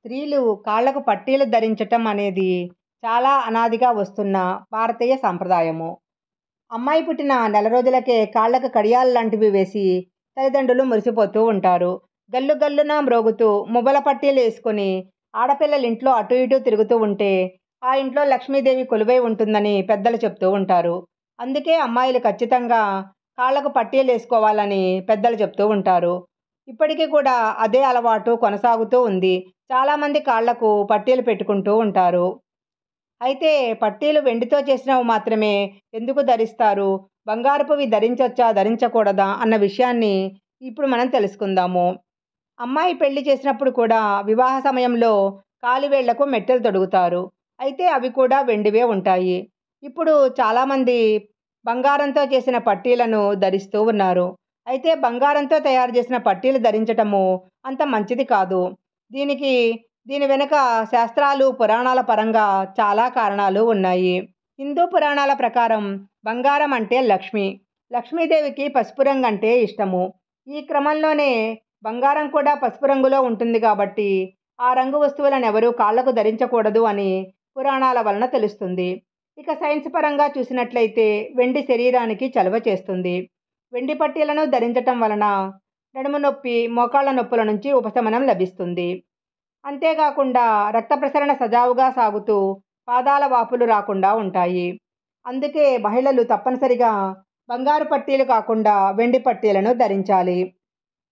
స్త్రీలు కాళ్ళకు పట్టీలు ధరించటం అనేది చాలా అనాదిగా వస్తున్న భారతీయ సాంప్రదాయము అమ్మాయి పుట్టిన నెల రోజులకే కాళ్ళకు కడియాలు లాంటివి వేసి తల్లిదండ్రులు మురిసిపోతూ ఉంటారు గల్లు గల్లున మ్రోగుతూ ముబల పట్టీలు వేసుకొని ఆడపిల్లలు ఇంట్లో అటు ఇటు తిరుగుతూ ఉంటే ఆ ఇంట్లో లక్ష్మీదేవి కొలువై ఉంటుందని పెద్దలు చెప్తూ ఉంటారు అందుకే అమ్మాయిలు ఖచ్చితంగా కాళ్ళకు పట్టీలు వేసుకోవాలని పెద్దలు చెప్తూ ఉంటారు ఇప్పటికీ కూడా అదే అలవాటు కొనసాగుతూ ఉంది చాలామంది కాళ్ళకు పట్టీలు పెట్టుకుంటూ ఉంటారు అయితే పట్టీలు వెండితో చేసినవి మాత్రమే ఎందుకు ధరిస్తారు బంగారపువి ధరించొచ్చా ధరించకూడదా అన్న విషయాన్ని ఇప్పుడు మనం తెలుసుకుందాము అమ్మాయి పెళ్లి చేసినప్పుడు కూడా వివాహ సమయంలో కాలివేళ్లకు మెట్టెలు తొడుగుతారు అయితే అవి కూడా వెండివే ఉంటాయి ఇప్పుడు చాలామంది బంగారంతో చేసిన పట్టీలను ధరిస్తూ ఉన్నారు అయితే బంగారంతో తయారు చేసిన పట్టీలు ధరించటము అంత మంచిది కాదు దీనికి దీని వెనుక శాస్త్రాలు పురాణాల పరంగా చాలా కారణాలు ఉన్నాయి హిందూ పురాణాల ప్రకారం బంగారం అంటే లక్ష్మి లక్ష్మీదేవికి పసుపు రంగు అంటే ఇష్టము ఈ క్రమంలోనే బంగారం కూడా పసుపు రంగులో ఉంటుంది కాబట్టి ఆ రంగు వస్తువులను ఎవరూ కాళ్లకు ధరించకూడదు అని పురాణాల వలన తెలుస్తుంది ఇక సైన్స్ పరంగా చూసినట్లయితే వెండి శరీరానికి చలవ చేస్తుంది వెండి పట్టీలను ధరించటం వలన నడుమ నొప్పి మోకాళ్ళ నొప్పుల నుంచి ఉపశమనం లభిస్తుంది అంతేకాకుండా రక్త ప్రసరణ సజావుగా సాగుతూ పాదాల వాపులు రాకుండా ఉంటాయి అందుకే మహిళలు తప్పనిసరిగా బంగారు పట్టీలు కాకుండా వెండి పట్టీలను ధరించాలి